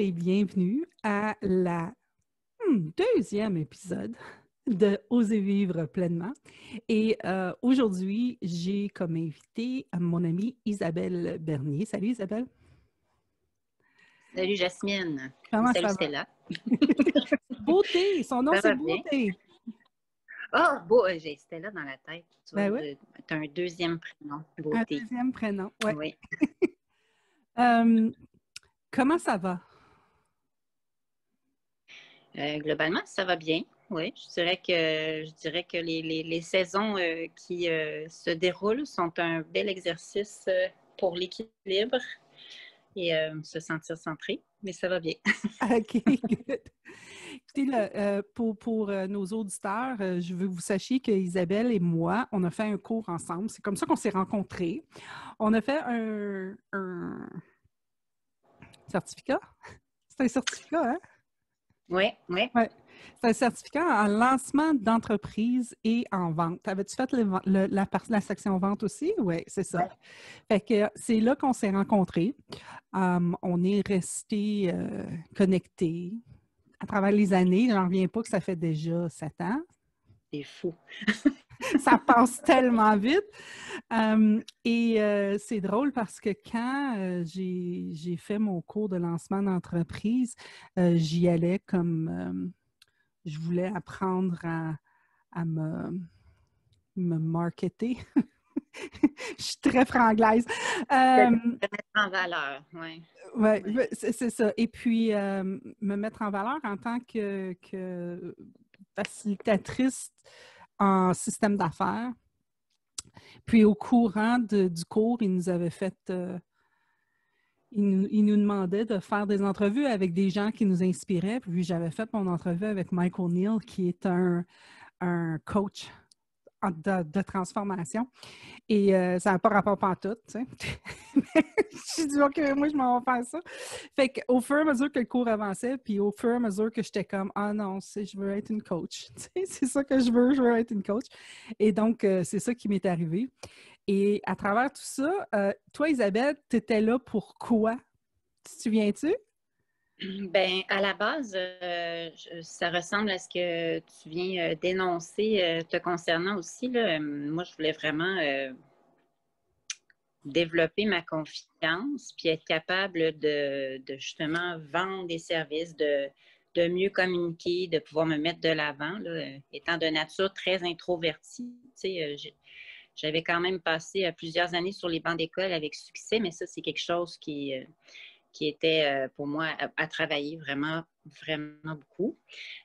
et bienvenue à la hmm, deuxième épisode de Oser vivre pleinement. Et euh, aujourd'hui, j'ai comme invité mon amie Isabelle Bernier. Salut Isabelle. Salut Jasmine. Comment ça va? Stella. beauté, son nom c'est Beauté. Ah, oh, beau, euh, j'ai Stella dans la tête. Tu ben as un deuxième prénom, Beauté. Un deuxième prénom, ouais. oui. Euh, comment ça va? Euh, globalement, ça va bien. Oui, je dirais que, je dirais que les, les, saisons euh, qui euh, se déroulent sont un bel exercice pour l'équilibre et se sentir centré, mais ça va bien. OK, good. Écoutez, pour, pour, nos auditeurs, je veux que vous sachiez que Isabelle et moi, on a fait un cours ensemble. C'est comme ça qu'on s'est rencontrés. On a fait un, un... certificat. C'est un certificat, hein? Oui, oui. C'est un certificat en lancement d'entreprise et en vente. Avais-tu fait le, la, section vente aussi? Oui, c'est ça. Fait que c'est là qu'on s'est rencontrés. Hum, on est restés euh, connectés à travers les années. Je n'en reviens pas que ça fait déjà sept ans. C'est fou. ça passe tellement vite. Euh, et euh, c'est drôle parce que quand euh, j'ai fait mon cours de lancement d'entreprise, j'y allais comme je voulais apprendre à, me, me marketer. je suis très franglaise. mettre en valeur, oui. c'est ça. Et puis, me mettre en valeur en tant que facilitatrice en système d'affaires. Puis au courant du cours, il nous avait fait euh, il, nous demandait de faire des entrevues avec des gens qui nous inspiraient. Puis j'avais fait mon entrevue avec Michael Neal, qui est un, un coach de, transformation. Et euh, ça n'a pas rapport tout, tu sais. je dis, OK, moi, je m'en vais faire ça. Fait qu'au fur et à mesure que le cours avançait, puis au fur et à mesure que j'étais comme, ah non, je veux être une coach. c'est ça que je veux, je veux être une coach. Et donc, euh, c'est ça qui m'est arrivé. Et à travers tout ça, euh, toi, Isabelle, tu étais là pour quoi? Tu te souviens-tu? Ben, à la base, euh, ça ressemble à ce que tu viens euh, d'énoncer euh, te concernant aussi. Moi, je voulais vraiment développer ma confiance, puis être capable de, justement vendre des services, de, de, mieux communiquer, de pouvoir me mettre de l'avant. Étant de nature très introvertie, j'avais quand même passé plusieurs années sur les bancs d'école avec succès, mais ça, c'est quelque chose qui qui était euh, pour moi à, travailler vraiment, vraiment beaucoup.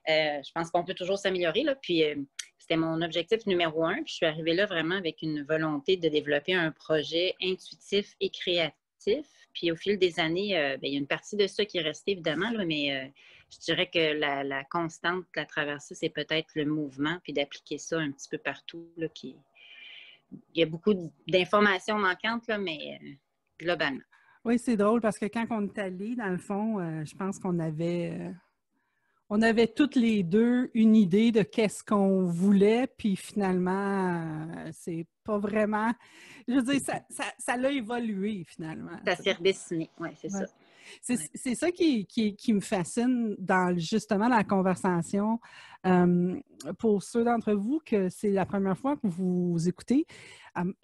Euh, je pense qu'on peut toujours s'améliorer, là, puis euh, c'était mon objectif numéro un. Puis je suis arrivée là vraiment avec une volonté de développer un projet intuitif et créatif. Puis au fil des années, ben, il y a une partie de ça qui est restée, évidemment, là, mais je dirais que la, constante la traversée, c'est peut-être le mouvement, puis d'appliquer ça un petit peu partout. Là, qui... Il y a beaucoup d'informations manquantes, là, mais globalement. Oui, c'est drôle parce que quand on est allé, dans le fond, euh, je pense qu'on avait, euh, on avait toutes les deux une idée de qu'est-ce qu'on voulait, puis finalement, euh, c'est pas vraiment. Je veux dire, ça, ça, ça évolué finalement. Ça s'est redessiné, oui, c'est ça. C'est ça qui, me fascine dans justement la conversation. pour ceux d'entre vous que c'est la première fois que vous écoutez,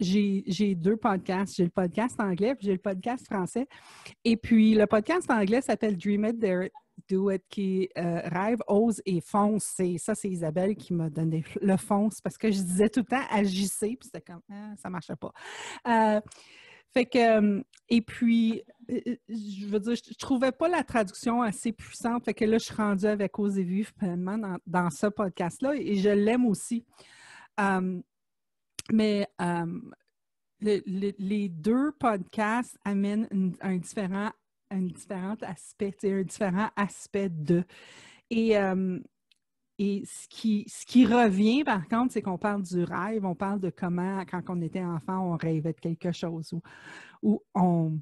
j'ai deux podcasts. J'ai le podcast anglais puis j'ai le podcast français. Et puis le podcast anglais s'appelle Dream It, Do It, qui euh, rêve, ose et fonce. Et ça, c'est Isabelle qui m'a donné le fonce parce que je disais tout le temps agissez, puis c'était comme hein, ça marchait pas. Euh, fait que, euh, et puis, euh, euh, je veux dire, je, trouvais pas la traduction assez puissante. Fait que là, je suis rendue avec Osez vivre pleinement dans, ce podcast-là et je l'aime aussi. mais les deux podcasts amènent un différent un différent aspect, un différent aspect de. Et et ce qui, revient, par contre, c'est qu'on parle du rêve, on parle de comment, quand on était enfant, on rêvait de quelque chose on,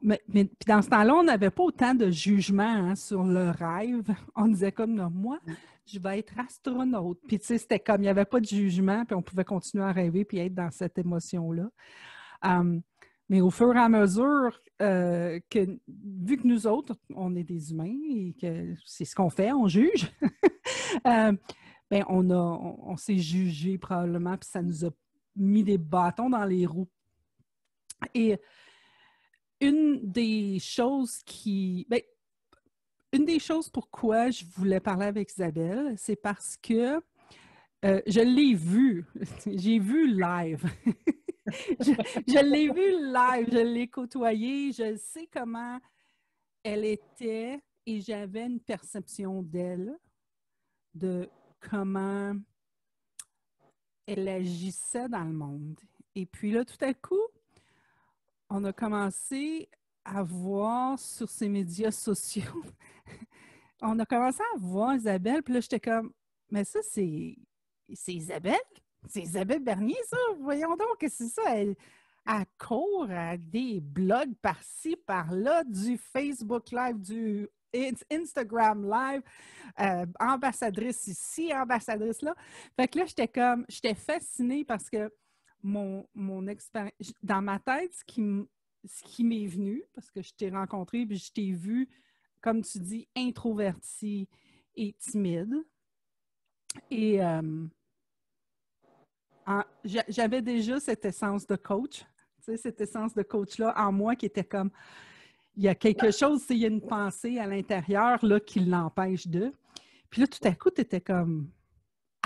mais, puis dans ce temps-là, on n'avait pas autant de jugement hein, sur le rêve. On disait comme non, moi, mm. je vais être astronaute. Puis tu sais, c'était comme il n'y avait pas de jugement, puis on pouvait continuer à rêver puis être dans cette émotion-là. Hum, mais au fur et à mesure euh, que, vu que nous autres, on est des humains et que c'est ce qu'on fait, on juge, euh, ben on, on, s'est jugé probablement, puis ça nous a mis des bâtons dans les roues. Et une des choses qui. Ben, une des choses pourquoi je voulais parler avec Isabelle, c'est parce que euh, je l'ai vue, J'ai vu live. je, l'ai vu live, je l'ai côtoyée, je sais comment elle était et j'avais une perception d'elle, de comment elle agissait dans le monde. Et puis là, tout à coup, on a commencé à voir sur ces médias sociaux, on a commencé à voir Isabelle, puis là, j'étais comme, mais ça, c'est Isabelle? C'est Isabelle Bernier, ça? Voyons donc que c'est ça. Elle, a à des blogs par-ci, par-là, du Facebook Live, du Instagram Live, euh, ambassadrice ici, ambassadrice là. Fait que là, j'étais comme, j'étais fascinée parce que mon, mon expérience, dans ma tête, ce qui, ce qui m'est venu, parce que je t'ai rencontré puis je t'ai vu, comme tu dis, introvertie et timide. Et euh, j'avais déjà cette essence de coach, cette essence de coach-là en moi qui était comme, il y a quelque chose, il y a une pensée à l'intérieur qui l'empêche de. Puis là, tout à coup, tu étais comme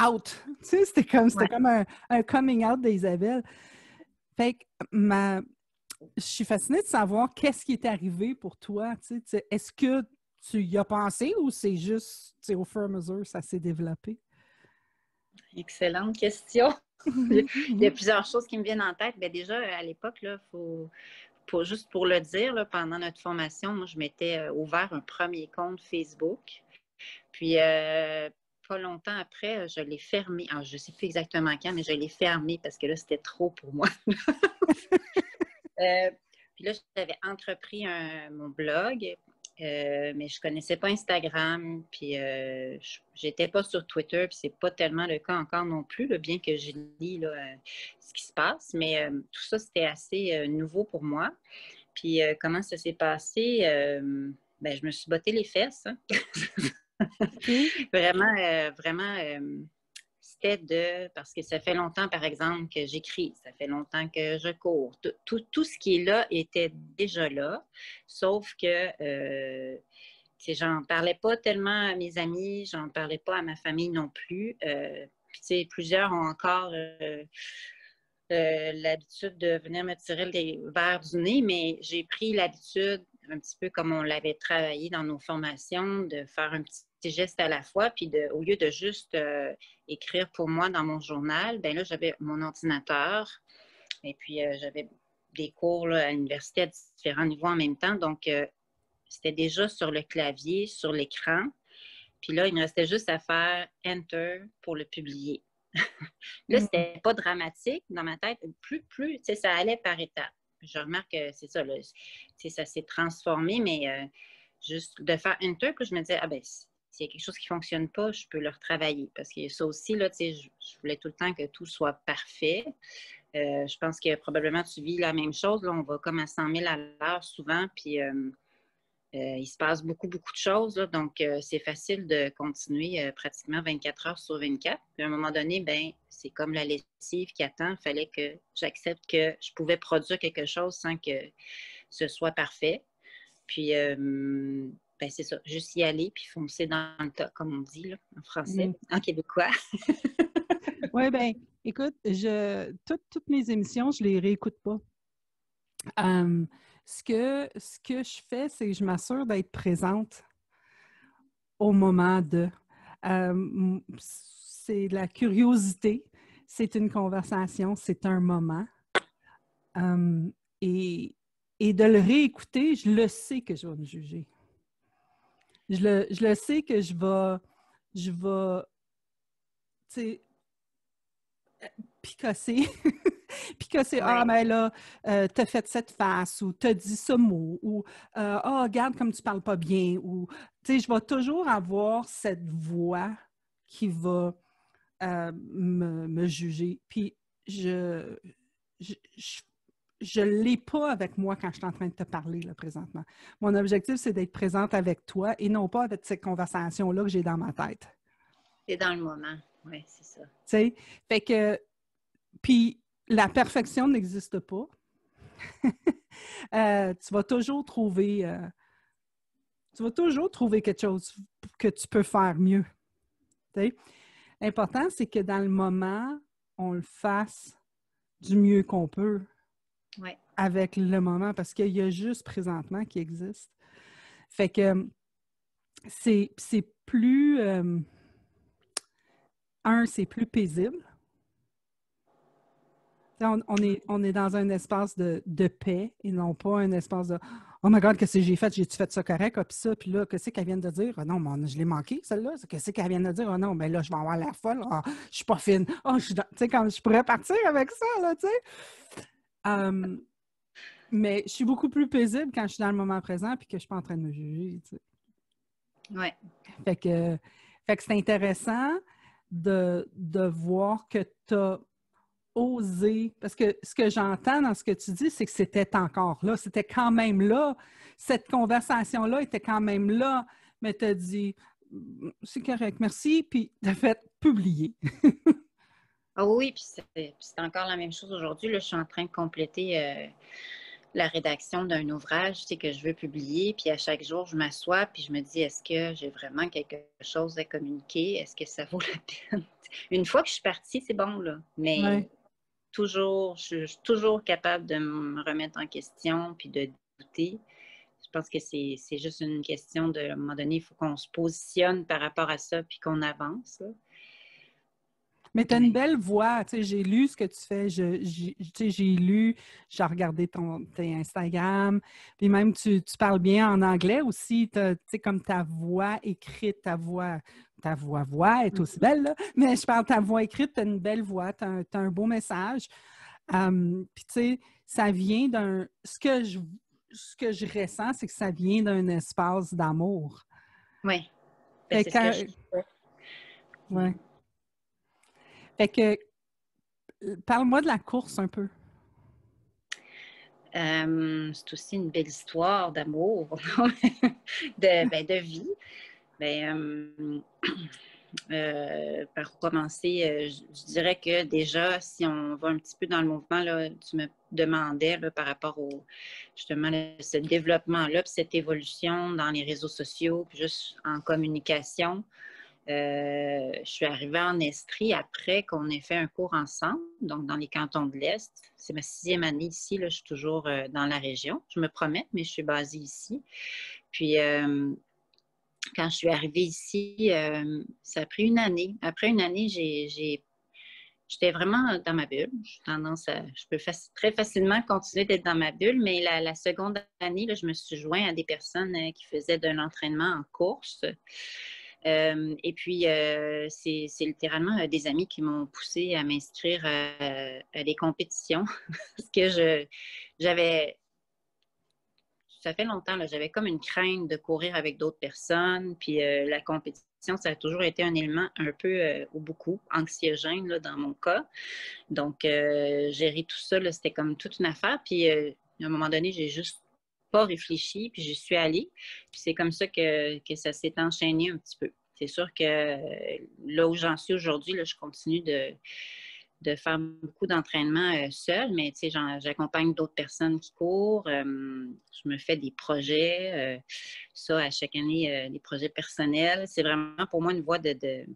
out. c'était comme, un, coming out d'Isabelle. Fait que ma, je suis fascinée de savoir qu'est-ce qui est arrivé pour toi. est-ce que tu y as pensé ou c'est juste au fur et à mesure ça s'est développé? Excellente question. il y a plusieurs choses qui me viennent en tête. Ben, déjà, à l'époque, là, faut, pour, juste pour le dire, là, pendant notre formation, moi, je m'étais euh, ouvert un premier compte Facebook. Puis, euh, pas longtemps après, je l'ai fermé. Alors, ah, je ne sais plus exactement quand, mais je l'ai fermé parce que là, c'était trop pour moi. Euh, puis là, j'avais entrepris mon blog euh, mais je connaissais pas Instagram, puis euh, j'étais pas sur Twitter, puis c'est pas tellement le cas encore non plus, bien que j'ai lis euh, ce qui se passe. Mais euh, tout ça, c'était assez nouveau pour moi. Puis comment ça s'est passé? Ben, je me suis botté les fesses. Hein. vraiment, vraiment de, parce que ça fait longtemps, par exemple, que j'écris, ça fait longtemps que je cours, tout, tout, ce qui est là était déjà là, sauf que euh, j'en parlais pas tellement à mes amis, j'en parlais pas à ma famille non plus. Euh, plusieurs ont encore euh, euh, l'habitude de venir me tirer des verres du nez, mais j'ai pris l'habitude un petit peu comme on l'avait travaillé dans nos formations, de faire un petit ces gestes à la fois. Puis de, au lieu de juste euh, écrire pour moi dans mon journal, ben là, j'avais mon ordinateur. Et puis, euh, j'avais des cours à l'université à différents niveaux en même temps. Donc, euh, c'était déjà sur le clavier, sur l'écran. Puis là, il me restait juste à faire Enter pour le publier. là, mm. c'était pas dramatique dans ma tête. Plus, plus, ça allait par étapes. Je remarque que c'est ça, là, ça s'est transformé, mais juste de faire Enter, puis je me disais, ah ben, s'il y a quelque chose qui ne fonctionne pas, je peux le retravailler. Parce que ça aussi, là, je, voulais tout le temps que tout soit parfait. Euh, je pense que probablement tu vis la même chose. on va comme à 100 000 à l'heure souvent, puis euh, euh, il se passe beaucoup, beaucoup de choses. donc, c'est facile de continuer pratiquement 24 heures sur 24. Puis à un moment donné, ben, c'est comme la lessive qui attend. Il fallait que j'accepte que je pouvais produire quelque chose sans que ce soit parfait. Puis, ben c'est ça, juste y aller puis foncer dans le tas, comme on dit là, en français, mm. en québécois. oui, ben écoute, je, toutes, mes émissions, je les réécoute pas. ce, que, ce que je fais, c'est que je m'assure d'être présente au moment de. c'est la curiosité, c'est une conversation, c'est un moment. et, et de le réécouter, je le sais que je vais me juger je le, je le sais que je vais, je vais, tu sais, euh, picasser. picasser, ah, mais là, euh, t'as fait cette face ou t'as dit ce mot ou euh, ah, regarde comme tu parles pas bien ou, tu sais, je vais toujours avoir cette voix qui va me, juger. Puis, je, je, je je ne l'ai pas avec moi quand je suis en train de te parler présentement. Mon objectif, c'est d'être présente avec toi et non pas avec cette conversation-là que j'ai dans ma tête. C'est dans le moment, oui, c'est ça. Tu sais, fait que, puis la perfection n'existe pas. Euh, tu vas toujours trouver, euh, tu vas toujours trouver quelque chose que tu peux faire mieux. L'important, c'est que dans le moment, on le fasse du mieux qu'on peut avec le moment parce qu'il y a juste présentement qui existe. Fait que euh, c'est plus. Euh, un, c'est plus paisible. On, est, on est dans un espace de, de, paix et non pas un espace de Oh my God, qu'est-ce que j'ai fait? J'ai-tu fait ça correct? Ah, puis ça, puis là, qu'est-ce qu'elle vient de dire? Ah non, je l'ai manqué, celle-là. Qu'est-ce qu'elle vient de dire? oh non, mais là, je vais avoir l'air folle. je suis pas fine. Tu sais, comme je pourrais partir avec ça, là, tu sais. Euh, mais je suis beaucoup plus paisible quand je suis dans le moment présent puis que je suis pas en train de me juger. Tu Fait que, fait que c'est intéressant de, de, voir que tu as osé. Parce que ce que j'entends dans ce que tu dis, c'est que c'était encore là. C'était quand même là. Cette conversation-là était quand même là. Mais tu as dit, c'est correct, merci. Puis tu as fait publier. Ah oui, puis c'est encore la même chose aujourd'hui. Je suis en train de compléter euh, la rédaction d'un ouvrage que je veux publier. Puis à chaque jour, je m'assois puis je me dis est-ce que j'ai vraiment quelque chose à communiquer Est-ce que ça vaut la peine Une fois que je suis partie, c'est bon, là. Mais toujours, je, suis toujours capable de me remettre en question puis de douter. Je pense que c'est juste une question de, à un moment donné, il faut qu'on se positionne par rapport à ça puis qu'on avance. Mais tu as une belle voix. J'ai lu ce que tu fais. J'ai lu, j'ai regardé ton, Instagram. Puis même, tu, tu parles bien en anglais aussi. Tu sais, comme ta voix écrite, ta voix, ta voix, voix est mm. aussi belle. Là. Mais je parle ta voix écrite, tu as une belle voix, tu as, un beau message. puis tu sais, ça vient d'un. Ce que je ce que je ressens, c'est que ça vient d'un espace d'amour. Oui. Ben, c'est que je... ouais. Fait que, euh, parle-moi de la course un peu. Euh, c'est aussi une belle histoire d'amour, de, ben, de, vie. Ben, euh, commencer, je, dirais que déjà, si on va un petit peu dans le mouvement, tu me demandais par rapport au justement ce développement-là, puis cette évolution dans les réseaux sociaux, puis juste en communication. Euh, je suis arrivée en Estrie après qu'on ait fait un cours ensemble, donc dans les cantons de l'Est. C'est ma sixième année ici, là, je suis toujours euh, dans la région. Je me promets, mais je suis basée ici. Puis, euh, quand je suis arrivée ici, ça a pris une année. Après une année, j'étais vraiment dans ma bulle. tendance je peux très facilement continuer d'être dans ma bulle, mais la, seconde année, je me suis jointe à des personnes qui faisaient de l'entraînement en course. Euh, et puis, euh, c'est littéralement euh, des amis qui m'ont poussé à m'inscrire à, des compétitions parce que j'avais. Ça fait longtemps, j'avais comme une crainte de courir avec d'autres personnes. Puis la compétition, ça a toujours été un élément un peu ou beaucoup anxiogène dans mon cas. Donc, gérer tout ça, c'était comme toute une affaire. Puis à un moment donné, j'ai juste pas réfléchi, puis je suis allée. Puis c'est comme ça que, ça s'est enchaîné un petit peu. C'est sûr que euh, là où j'en suis aujourd'hui, je continue de, de faire beaucoup d'entraînement euh, seule, mais tu sais, j'accompagne d'autres personnes qui courent. Euh, je me fais des projets, ça à chaque année, des projets personnels. C'est vraiment pour moi une voie de, de,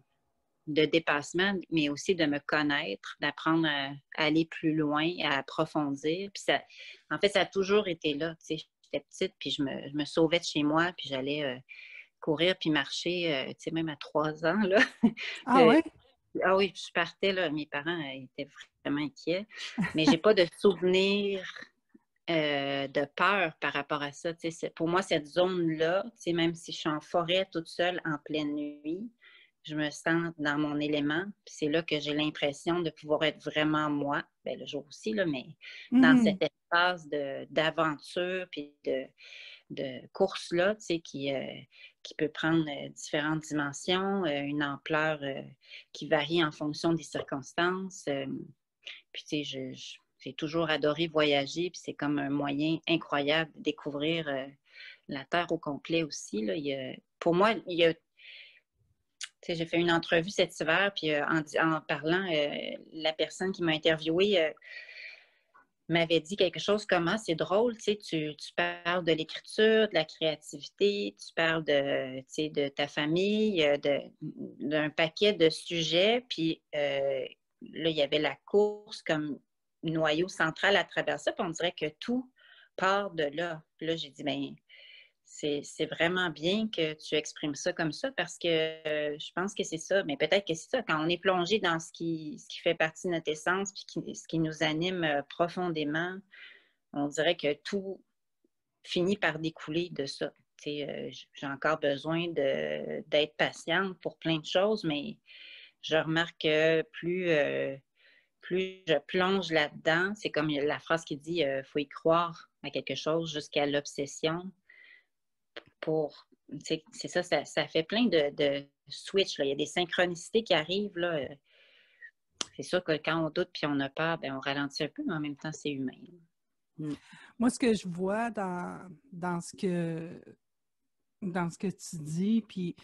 de, dépassement, mais aussi de me connaître, d'apprendre à, aller plus loin, à approfondir. Puis en fait, ça a toujours été là. Tu petite, puis je me, sauvais de chez moi, puis j'allais euh, courir, puis marcher, euh, tu sais, même à trois ans, là. Ah oui? Euh, ah oui, je partais, là. Mes parents étaient vraiment inquiets. Mais j'ai pas de souvenir de peur par rapport à ça. Pour moi, cette zone-là, tu sais, même si je suis en forêt toute seule en pleine nuit, je me sens dans mon élément. c'est là que j'ai l'impression de pouvoir être vraiment moi, ben, le jour aussi, là, mais dans mmh. cet espace d'aventure puis de, de course-là, qui, euh, qui peut prendre euh, différentes dimensions, euh, une ampleur qui varie en fonction des circonstances. puis, tu sais, j'ai toujours adoré voyager, puis c'est comme un moyen incroyable de découvrir la Terre au complet aussi. pour moi, il y a j'ai fait une entrevue cet hiver, puis euh, en, parlant, euh, la personne qui m'a interviewée euh, m'avait dit quelque chose comme «Ah, c'est drôle, tu, tu parles de l'écriture, de la créativité, tu parles de, de ta famille, d'un paquet de sujets, puis là, il y avait la course comme noyau central à travers ça, puis on dirait que tout part de là. là, j'ai dit, ben c'est vraiment bien que tu exprimes ça comme ça parce que euh, je pense que c'est ça, mais peut-être que c'est ça. Quand on est plongé dans ce qui, fait partie de notre essence puis ce qui nous anime euh, profondément, on dirait que tout finit par découler de ça. Euh, j'ai encore besoin d'être patiente pour plein de choses, mais je remarque que plus, plus je plonge là-dedans, c'est comme la phrase qui dit il faut y croire à quelque chose jusqu'à l'obsession pour. C'est ça, ça, fait plein de, de switch. Il y a des synchronicités qui arrivent. Là. C'est sûr que quand on doute puis on a peur, ben, on ralentit un peu, mais en même temps, c'est humain. Mm. Moi, ce que je vois dans, dans, ce, que, dans ce que tu dis, puis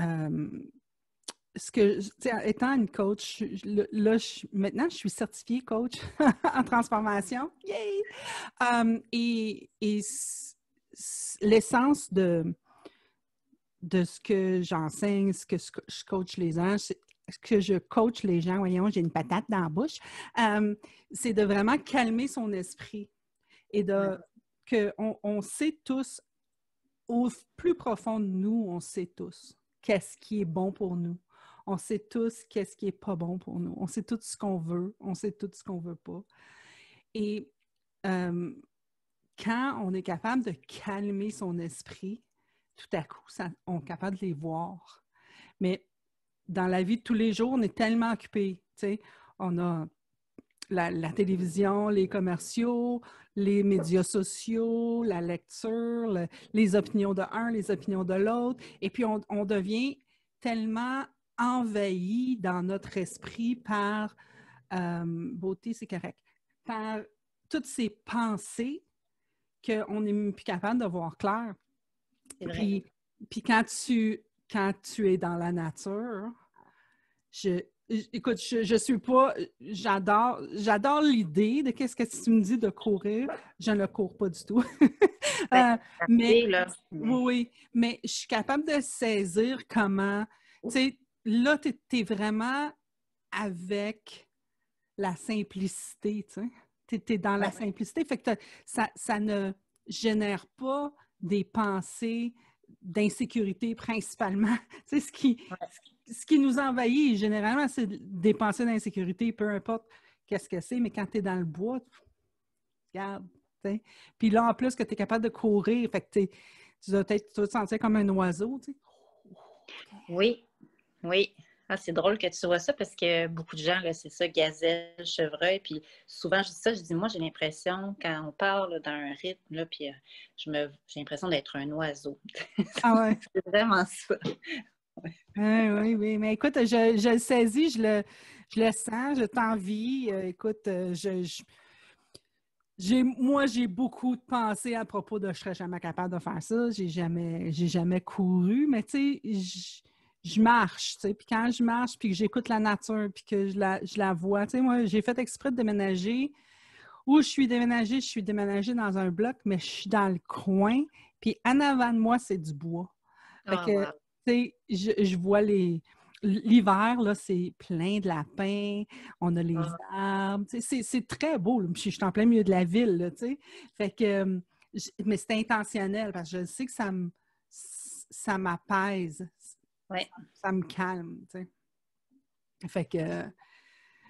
euh, ce que, étant une coach, là, je, maintenant, je suis certifiée coach en transformation. Yay! Euh, et l'essence de, de ce que j'enseigne, ce que je coach les gens, ce que je coach les gens, voyons, j'ai une patate dans la bouche, euh, c'est de vraiment calmer son esprit et de que on, sait tous, au plus profond de nous, on sait tous qu'est-ce qui est bon pour nous. On sait tous qu'est-ce qui est pas bon pour nous. On sait tout ce qu'on veut, on sait tout ce qu'on veut pas. Et euh, quand on est capable de calmer son esprit, tout à coup, on est capable de les voir. Mais dans la vie de tous les jours, on est tellement occupé. On a la, télévision, les commerciaux, les médias sociaux, la lecture, les opinions de un, les opinions de l'autre. Et puis, on, devient tellement envahi dans notre esprit par, euh, beauté, c'est correct, par toutes ces pensées on est plus capable de voir clair. Puis, puis quand tu quand tu es dans la nature, je, écoute, je, je, suis pas, j'adore, j'adore l'idée de qu'est-ce que tu me dis de courir, je ne le cours pas du tout. Euh, ben, mais oui, mais je suis capable de saisir comment, tu sais, là tu es, vraiment avec la simplicité, tu sais. Tu es, dans la ben simplicité. Fait que ça, ne génère pas des pensées d'insécurité principalement. c'est ce qui, ce qui nous envahit, généralement, c'est des pensées d'insécurité, peu importe qu'est-ce que c'est, mais quand tu es dans le bois, regarde. Puis là, en plus, que tu es capable de courir, fait que tu dois, tu te sentir comme un oiseau. Oui, oui. Ah, c'est drôle que tu vois ça parce que beaucoup de gens, c'est ça, gazelle, chevreuil. Puis souvent, je dis ça, je dis, moi, j'ai l'impression, quand on parle dans un rythme, là, puis euh, je me, j'ai l'impression d'être un oiseau. Ah c'est vraiment ça. Ouais. oui, oui, mais écoute, je, le saisis, je le, le sens, je t'envie. Euh, écoute, euh, je, moi, j'ai beaucoup de pensées à propos de je serais jamais capable de faire ça, j'ai jamais, j'ai jamais couru, mais tu sais, je marche, tu sais, puis quand je marche, puis que j'écoute la nature, puis que je la, je la vois, tu sais, moi, j'ai fait exprès de déménager. Où je suis déménagée, je suis déménagée dans un bloc, mais je suis dans le coin, puis en avant de moi, c'est du bois. Fait ah, que, tu sais, je, vois les... L'hiver, là, c'est plein de lapins, on a les ah. tu arbres, c'est très beau. Je suis en plein milieu de la ville, là, tu sais. Fait que, euh, mais c'est intentionnel parce que je sais que ça me ça m'apaise, Ouais. Ça me calme, tu sais. Fait que.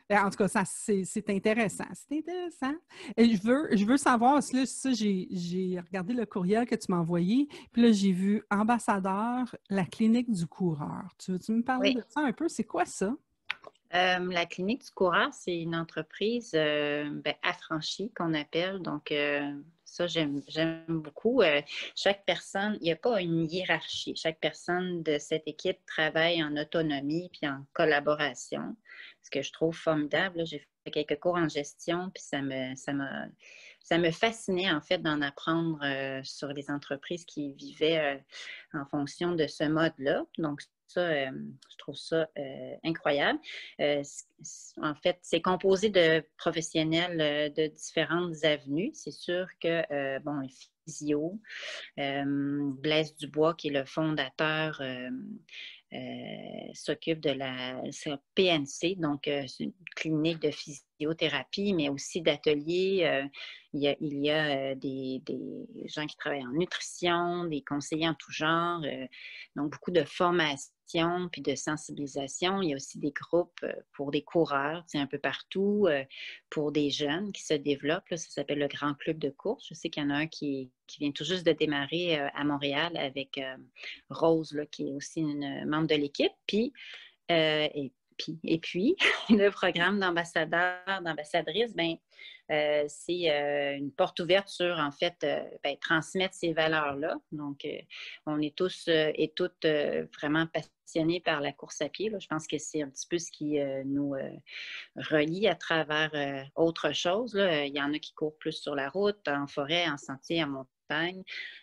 Ben, en tout cas, ça, c'est intéressant. C'est intéressant. Et je veux, je veux savoir, là, j'ai regardé le courriel que tu m'as envoyé, puis là, j'ai vu ambassadeur, la clinique du coureur. Tu veux-tu me parler de ça un peu? C'est quoi ça? Euh, la clinique du coureur, c'est une entreprise euh, ben, affranchie qu'on appelle. Donc, euh, ça, j'aime beaucoup. Euh, chaque personne, il n'y a pas une hiérarchie. Chaque personne de cette équipe travaille en autonomie puis en collaboration, ce que je trouve formidable. J'ai fait quelques cours en gestion, puis ça me, ça m'a ça me fascinait en fait d'en apprendre euh, sur les entreprises qui vivaient euh, en fonction de ce mode-là. Donc, ça, euh, je trouve ça incroyable. en fait, c'est composé de professionnels de différentes avenues. C'est sûr que, bon, les physio, Blaise Dubois, qui est le fondateur euh, s'occupe de la PNC, donc euh, une clinique de physiothérapie, mais aussi d'ateliers. Euh, il y a, des, des, gens qui travaillent en nutrition, des conseillers en tout genre, donc beaucoup de formations puis de sensibilisation. Il y a aussi des groupes euh, pour des coureurs, c'est un peu partout, euh, pour des jeunes qui se développent. ça s'appelle le Grand Club de course. Je sais qu'il y en a un qui, vient tout juste de démarrer euh, à Montréal avec Rose, qui est aussi une membre de l'équipe. Puis, et, puis, et puis, le programme d'ambassadeur, d'ambassadrice, ben euh, c'est euh, une porte ouverte sur, en fait, euh, ben, transmettre ces valeurs-là. Donc, on est tous et toutes vraiment passionnés par la course à pied. Je pense que c'est un petit peu ce qui nous relie à travers autre chose. Là. Il y en a qui courent plus sur la route, en forêt, en sentier, en montagne.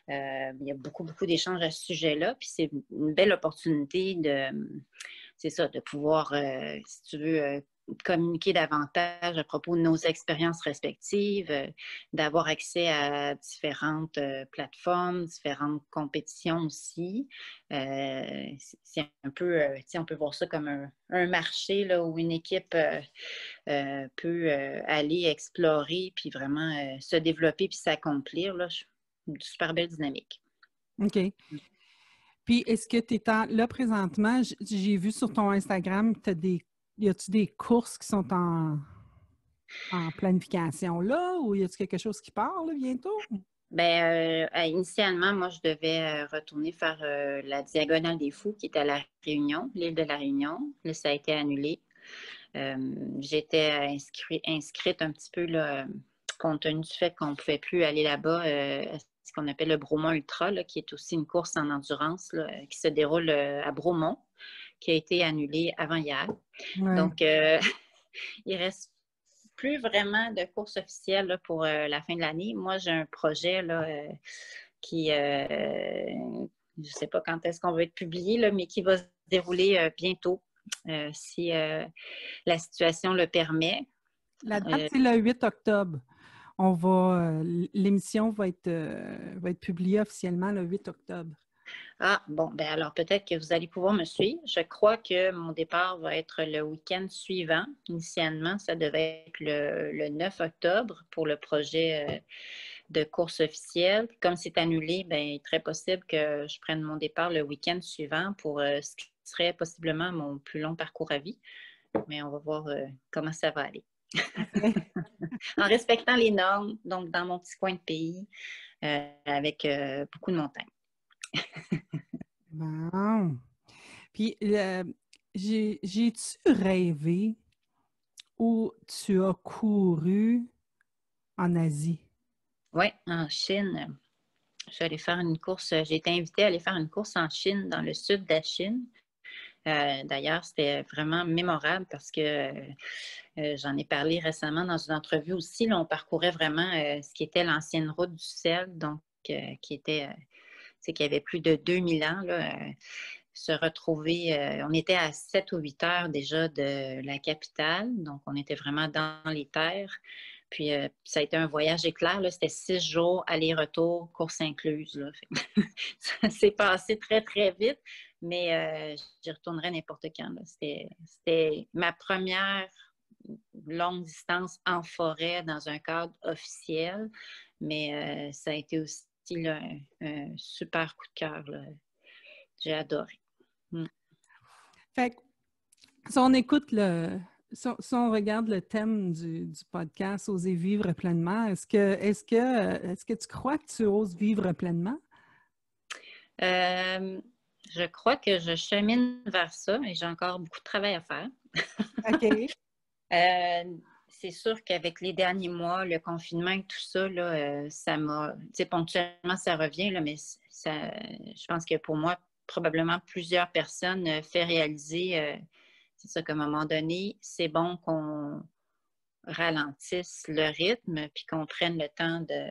il y a beaucoup, beaucoup d'échanges à ce sujet-là. Puis c'est une belle opportunité de, c'est ça, de pouvoir, si tu veux, communiquer davantage à propos de nos expériences respectives, euh, d'avoir accès à différentes euh, plateformes, différentes compétitions aussi. Euh, c'est un peu, on peut voir ça comme un, marché là, où une équipe peut aller explorer puis vraiment se développer puis s'accomplir. Une super belle dynamique. OK. Puis, est-ce que tu es là présentement, j'ai vu sur ton Instagram, tu as des y a-tu des courses qui sont en, planification là ou y a-tu quelque chose qui part bientôt? Bien, euh, euh, initialement, moi, je devais euh, retourner faire la Diagonale des Fous qui est à La Réunion, l'île de La Réunion. Là, ça a été annulé. J'étais inscrite un petit peu compte tenu du fait qu'on ne pouvait plus aller là-bas à ce qu'on appelle le Bromont Ultra, qui est aussi une course en endurance qui se déroule à Bromont qui a été annulé avant hier. Donc, il euh, il reste plus vraiment de course officielle pour euh, la fin de l'année. Moi, j'ai un projet là, euh, qui, je ne sais pas quand est-ce qu'on va être publié, là, mais qui va se dérouler bientôt, si la situation le permet. La date, c'est le 8 octobre. On va, l'émission va être, va être publiée officiellement le 8 octobre. Ah, bon, ben alors peut-être que vous allez pouvoir me suivre. Je crois que mon départ va être le week-end suivant. Initialement, ça devait être le, 9 octobre pour le projet. Euh, de course officielle. Comme c'est annulé, ben, il est très possible que je prenne mon départ le week-end suivant pour euh, ce qui serait possiblement mon plus long parcours à vie. Mais on va voir euh, comment ça va aller. en respectant les normes, donc dans mon petit coin de pays, avec beaucoup de montagnes wow! Puis, j'ai-tu rêvé où tu as couru en Asie? Oui, en Chine. Je suis faire une course, j'ai été invitée à aller faire une course en Chine, dans le sud de la Chine. Euh, d'ailleurs, c'était vraiment mémorable parce que euh, j'en ai parlé récemment dans une entrevue aussi. Là, on parcourait vraiment euh, ce qui était l'ancienne route du sel, donc qui était c'est qu'il y avait plus de 2000 ans, là, euh, se retrouver. Euh, on était à 7 ou 8 heures déjà de la capitale, donc on était vraiment dans les terres. Puis euh, ça a été un voyage éclair. C'était six jours aller-retour, course incluse. Là. ça s'est passé très, très vite, mais j'y retournerai n'importe quand. C'était ma première longue distance en forêt dans un cadre officiel, mais ça a été aussi il un, un, super coup de cœur. J'ai adoré. Mm. si on écoute le. Si regarde le thème du, podcast Oser vivre pleinement, est-ce que, est que, est que tu crois que tu oses vivre pleinement? Euh, je crois que je chemine vers ça mais j'ai encore beaucoup de travail à faire. OK. Euh, c'est sûr qu'avec les derniers mois, le confinement et tout ça, euh, ça m'a. Tu sais, ponctuellement, ça revient, là, mais je pense que pour moi, probablement plusieurs personnes font euh, fait réaliser, euh, c'est ça qu'à un moment donné, c'est bon qu'on ralentisse le rythme puis qu'on prenne le temps de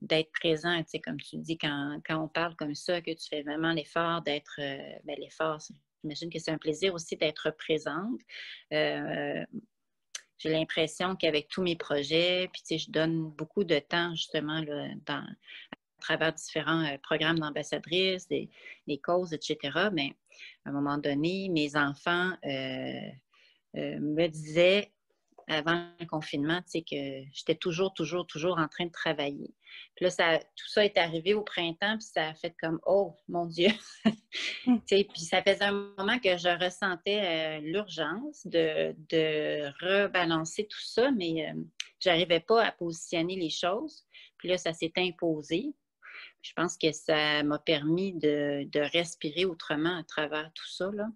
d'être présent, tu sais, comme tu dis, quand, quand, on parle comme ça, que tu fais vraiment l'effort d'être, ben, l'effort, j'imagine que c'est un plaisir aussi d'être présente j'ai l'impression qu'avec tous mes projets, puis je donne beaucoup de temps justement à travers différents euh, programmes d'ambassadrice, des, causes, etc. Mais à un moment donné, mes enfants euh, euh, me disaient avant le confinement, tu sais que j'étais toujours, toujours, toujours en train de travailler. Puis là, ça, tout ça est arrivé au printemps, puis ça a fait comme Oh mon Dieu! Hum. puis ça faisait un moment que je ressentais euh, l'urgence de, rebalancer tout ça, mais je euh, j'arrivais pas à positionner les choses. Puis là, ça s'est imposé. Je pense que ça m'a permis de, de, respirer autrement à travers tout ça. Là.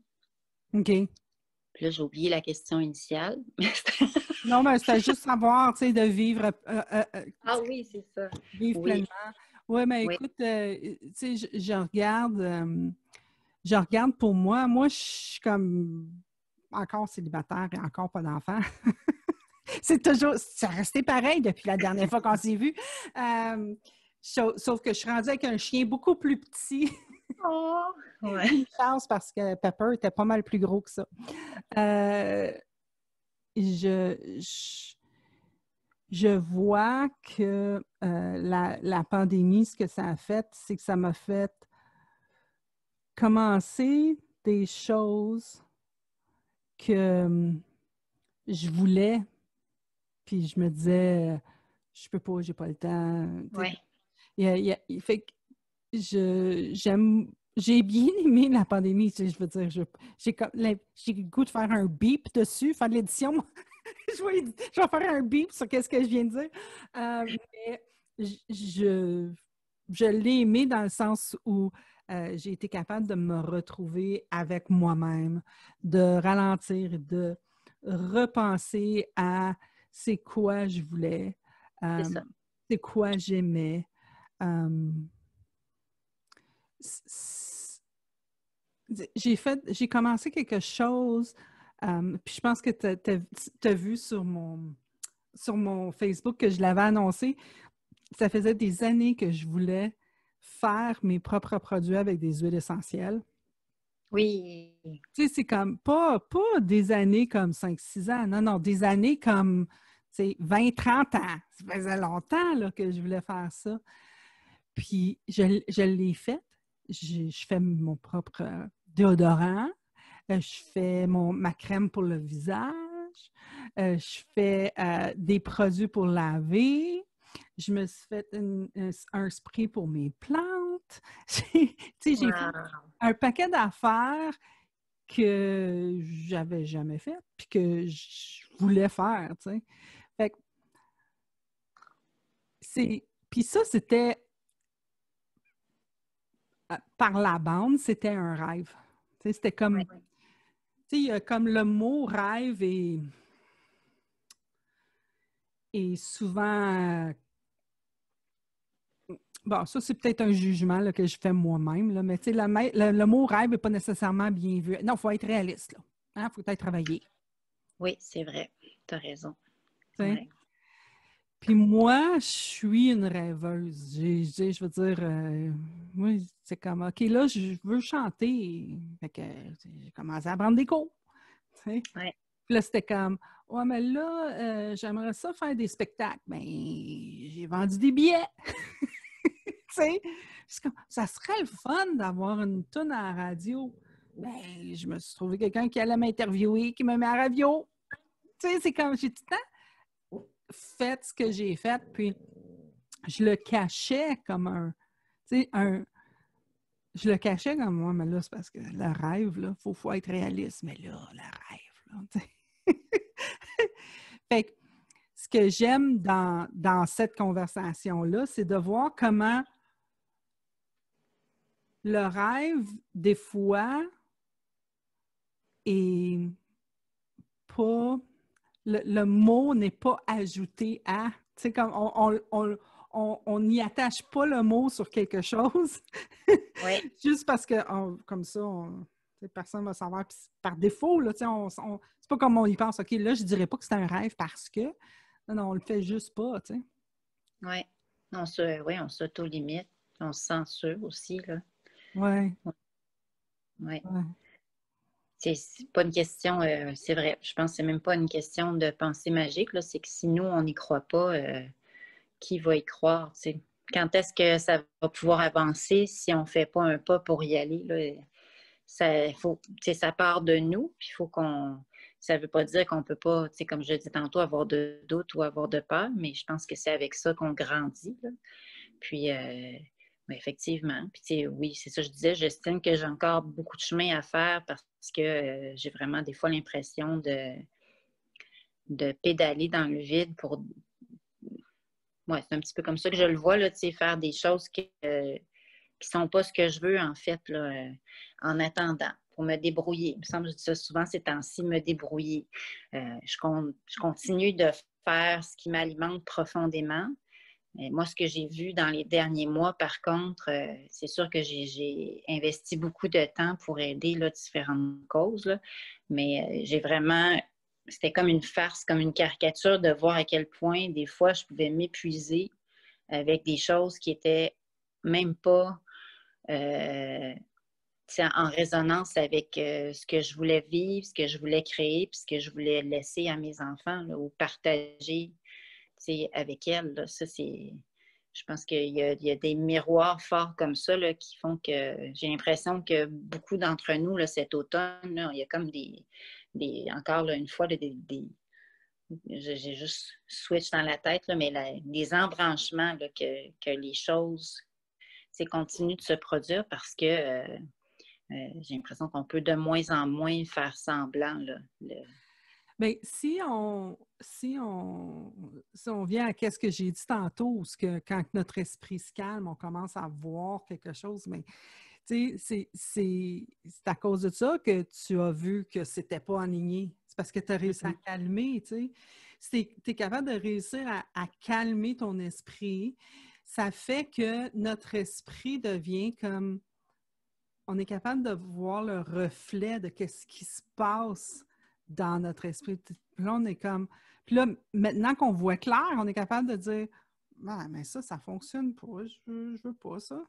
OK là, j'ai oublié la question initiale. non, mais c'était juste savoir, tu sais, de vivre. Euh, euh, euh, ah oui, c'est ça. Vivre pleinement. Oui, mais écoute, tu sais, je, regarde, je regarde pour moi. Moi, je suis comme encore célibataire et encore pas d'enfant. c'est toujours, ça resté pareil depuis la dernière fois qu'on s'est vu. Sauf, sauf, que je suis rendue avec un chien beaucoup plus petit chance parce que Pepper était pas mal plus gros que ça. Euh, je, je, vois que euh, la, pandémie, ce que ça a fait, c'est que ça m'a fait commencer des choses que hum, je voulais, puis je me disais, euh, je peux pas, j'ai pas le temps. Il, il je j'aime j'ai bien aimé la pandémie, je veux dire, je, j'ai, comme, j'ai goût de faire un beep dessus, faire de l'édition. je, vais, faire un beep sur qu'est-ce que je viens de dire. Euh, mais je, je, l'ai aimé dans le sens où euh, j'ai été capable de me retrouver avec moi-même, de ralentir, de repenser à c'est quoi je voulais, c'est, euh, quoi j'aimais j'ai fait, j'ai commencé quelque chose, euh, puis je pense que tu as, vu sur mon, sur mon Facebook que je l'avais annoncé. Ça faisait des années que je voulais faire mes propres produits avec des huiles essentielles. Oui. Tu sais, c'est comme pas, pas des années comme 5-6 ans, non, non, des années comme 20-30 ans. Ça faisait longtemps que je voulais faire ça. Puis je, je l'ai fait je fais mon propre euh, déodorant, euh, je fais mon, ma crème pour le visage, euh, je fais des produits pour laver, je me suis fait un spray pour mes plantes. j'ai fait un paquet d'affaires que j'avais jamais fait puis que je voulais faire, tu sais. c'est puis ça c'était euh, par la bande, c'était un rêve. C'était comme. Tu sais, comme le mot rêve et est souvent. Euh, bon, ça, c'est peut-être un jugement que je fais moi-même, mais tu sais, le, mot rêve n'est pas nécessairement bien vu. Non, il faut être réaliste. Il hein, faut peut-être travailler. Oui, c'est vrai. Tu as raison. Puis moi, je suis une rêveuse. Je veux dire, euh, c'est comme, OK, là, je veux chanter. j'ai commencé à prendre des cours. Puis là, c'était comme, ouais, mais là, euh, j'aimerais ça faire des spectacles. mais ben, j'ai vendu des billets. ça serait le fun d'avoir une tonne à la radio. mais ben, je me suis trouvé quelqu'un qui allait m'interviewer, qui me met à la radio. Tu sais, c'est comme, j'ai tout le temps fait ce que j'ai fait, puis je le cachais comme un, tu sais, un, je le cachais comme moi, mais là, c'est parce que le rêve, là, faut, faut être réaliste, mais là, le rêve, là, Fait que ce que j'aime dans, dans cette conversation-là, c'est de voir comment le rêve, des fois, est pas le, mot n'est pas ajouté à. Tu sais, comme on, on, on, on n'y attache pas le mot sur quelque chose. oui. Juste parce que, comme ça, personne ne va savoir. par défaut, là, on, on c'est pas comme on y pense, OK, là, je dirais pas que c'est un rêve parce que. Non, non, on le fait juste pas, tu sais. Oui. On se, oui, on s'auto-limite. On se censure aussi, là. Oui. Ouais. ouais c'est pas une question, euh, c'est vrai. Je pense que c'est même pas une question de pensée magique. C'est que si nous, on n'y croit pas, euh, qui va y croire? Quand est-ce que ça va pouvoir avancer si on ne fait pas un pas pour y aller? Là? Ça, faut, ça part de nous, puis faut qu'on. Ça ne veut pas dire qu'on peut pas, comme je dis tantôt, avoir de doute ou avoir de peur, mais je pense que c'est avec ça qu'on grandit. Puis euh, ben, effectivement. Puis, oui, c'est ça que je disais, j'estime que j'ai encore beaucoup de chemin à faire parce que euh, j'ai vraiment des fois l'impression de, de pédaler dans le vide pour. Moi, c'est un petit peu comme ça que je le vois, là, faire des choses euh, qui ne sont pas ce que je veux, en fait, euh, en attendant pour me débrouiller. Il me semble que dis souvent c'est temps-ci, me débrouiller. je, je, continue de faire ce qui m'alimente profondément, moi, ce que j'ai vu dans les derniers mois, par contre, euh, c'est sûr que j'ai investi beaucoup de temps pour aider différentes causes, mais euh, j'ai vraiment c'était comme une farce, comme une caricature de voir à quel point des fois je pouvais m'épuiser avec des choses qui étaient même pas euh, en résonance avec ce que je voulais vivre, ce que je voulais créer, puis ce que je voulais laisser à mes enfants ou partager c'est avec elle. ça, c'est. Je pense qu'il y, a des miroirs forts comme ça qui font que j'ai l'impression que beaucoup d'entre nous, là, cet automne, il y a comme des, des encore une fois, des, j'ai juste switch dans la tête, mais des les embranchements, que, les choses continuent de se produire parce que euh, euh, j'ai l'impression qu'on peut de moins en moins faire semblant. Là, mais si on, si on, vient à ce que j'ai dit tantôt, ce que quand notre esprit se calme, on commence à voir quelque chose, mais c'est à cause de ça que tu as vu que c'était pas aligné. C'est parce que tu as réussi à calmer, tu Tu es capable de réussir à, calmer ton esprit. Ça fait que notre esprit devient comme... On est capable de voir le reflet de ce qui se passe dans notre esprit. Puis là, on est comme. Puis là, maintenant qu'on voit clair, on est capable de dire ah, mais ça, ça fonctionne pas, je veux, veux pas ça.